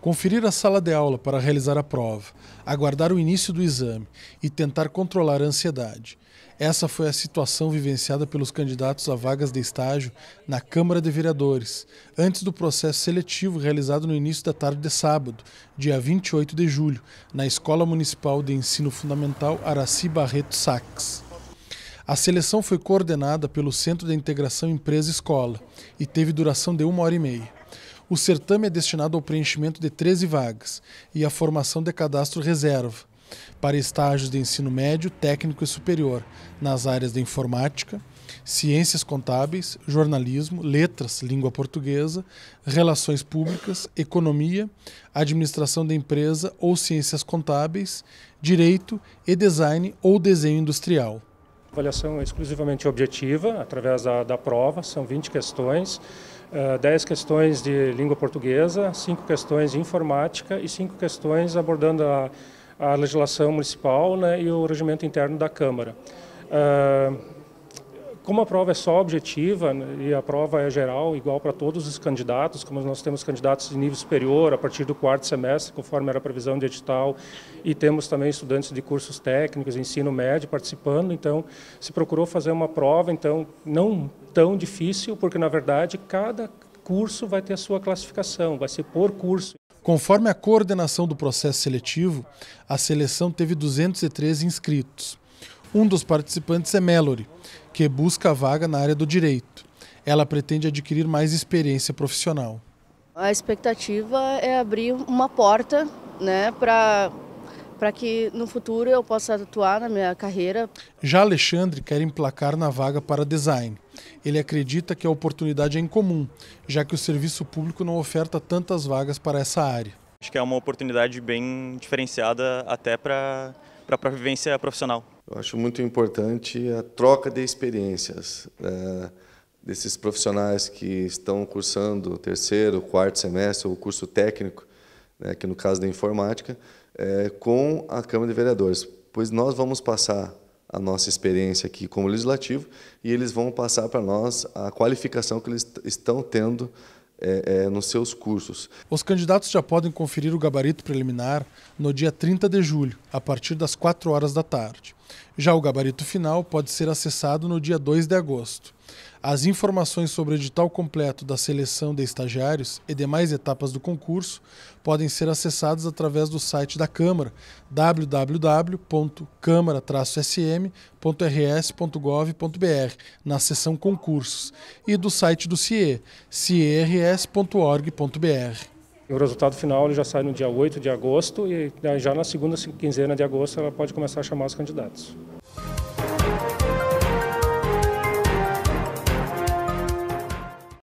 conferir a sala de aula para realizar a prova, aguardar o início do exame e tentar controlar a ansiedade. Essa foi a situação vivenciada pelos candidatos a vagas de estágio na Câmara de Vereadores, antes do processo seletivo realizado no início da tarde de sábado, dia 28 de julho, na Escola Municipal de Ensino Fundamental Araci Barreto Sacks. A seleção foi coordenada pelo Centro de Integração Empresa-Escola e teve duração de uma hora e meia. O certame é destinado ao preenchimento de 13 vagas e à formação de cadastro reserva para estágios de ensino médio, técnico e superior nas áreas de informática, ciências contábeis, jornalismo, letras, língua portuguesa, relações públicas, economia, administração da empresa ou ciências contábeis, direito e design ou desenho industrial. A avaliação é exclusivamente objetiva, através da, da prova, são 20 questões, 10 eh, questões de língua portuguesa, 5 questões de informática e 5 questões abordando a, a legislação municipal né, e o regimento interno da Câmara. Uh, como a prova é só objetiva né, e a prova é geral, igual para todos os candidatos, como nós temos candidatos de nível superior a partir do quarto semestre, conforme era a previsão de edital, e temos também estudantes de cursos técnicos, ensino médio participando, então se procurou fazer uma prova, então não tão difícil, porque na verdade cada curso vai ter a sua classificação, vai ser por curso. Conforme a coordenação do processo seletivo, a seleção teve 213 inscritos. Um dos participantes é Mallory, que busca a vaga na área do direito. Ela pretende adquirir mais experiência profissional. A expectativa é abrir uma porta né, para para que no futuro eu possa atuar na minha carreira. Já Alexandre quer emplacar na vaga para design. Ele acredita que a oportunidade é incomum, já que o serviço público não oferta tantas vagas para essa área. Acho que é uma oportunidade bem diferenciada até para para a própria vivência profissional? Eu acho muito importante a troca de experiências é, desses profissionais que estão cursando terceiro, quarto semestre, ou curso técnico, né, que no caso da informática, é, com a Câmara de Vereadores, pois nós vamos passar a nossa experiência aqui como legislativo e eles vão passar para nós a qualificação que eles estão tendo é, é, nos seus cursos. Os candidatos já podem conferir o gabarito preliminar no dia 30 de julho, a partir das 4 horas da tarde. Já o gabarito final pode ser acessado no dia 2 de agosto. As informações sobre o edital completo da seleção de estagiários e demais etapas do concurso podem ser acessadas através do site da Câmara, www.câmara-sm.rs.gov.br, na seção concursos, e do site do CIE, ciers.org.br. O resultado final ele já sai no dia 8 de agosto e né, já na segunda quinzena de agosto ela pode começar a chamar os candidatos.